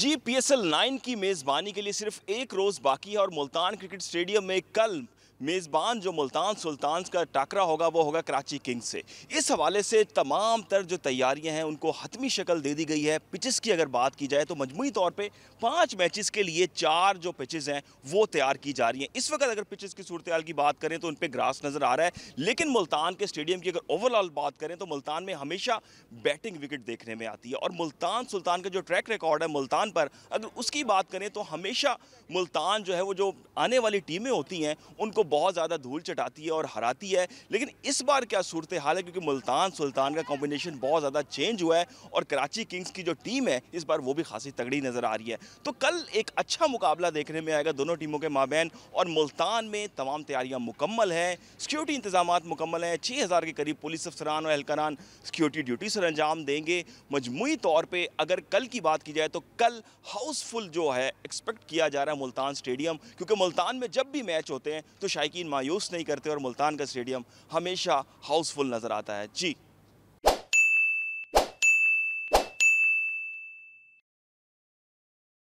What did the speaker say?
जी P S L nine की मेज़बानी के लिए सिर्फ एक रोज़ बाकी है और मुल्तान क्रिकेट स्टेडियम में कल मेज़बान जो मुल्तान सुल्तान का टाकरा होगा वो होगा कराची किंग्स से इस हवाले से तमाम तर जो तैयारियां हैं उनको हतमी शक्ल दे दी गई है पिचेस की अगर बात की जाए तो मजमू तौर पर पाँच मैचेस के लिए चार जो पिचेस हैं वो तैयार की जा रही हैं इस वक्त अगर पिचेस की सूरत की बात करें तो उन पर ग्रास नज़र आ रहा है लेकिन मुल्तान के स्टेडियम की अगर ओवरऑल बात करें तो मुल्तान में हमेशा बैटिंग विकेट देखने में आती है और मुल्तान सुल्तान का जो ट्रैक रिकॉर्ड है मुल्तान पर अगर उसकी बात करें तो हमेशा मुल्तान जो है वो जो आने वाली टीमें होती हैं उनको बहुत ज़्यादा धूल चटाती है और हराती है लेकिन इस बार क्या सूरत हाल है क्योंकि मुल्तान सुल्तान का कॉम्बिनेशन बहुत ज़्यादा चेंज हुआ है और कराची किंग्स की जो टीम है इस बार वो भी खासी तगड़ी नज़र आ रही है तो कल एक अच्छा मुकाबला देखने में आएगा दोनों टीमों के माबेन और मुल्तान में तमाम तैयारियाँ मुकम्मल हैं सिक्योरिटी इंतजाम मुकम्मल हैं छः हज़ार के करीब पुलिस अफसरान और एहलकरान सिक्योरिटी ड्यूटी सर अंजाम देंगे मजमू तौर पर अगर कल की बात की जाए तो कल हाउसफुल जो है एक्सपेक्ट किया जा रहा है मुल्तान स्टेडियम क्योंकि मुल्तान में जब भी मैच होते हैं तो शायक मायूस नहीं करते और मुल्तान का स्टेडियम हमेशा हाउसफुल नज़र आता है जी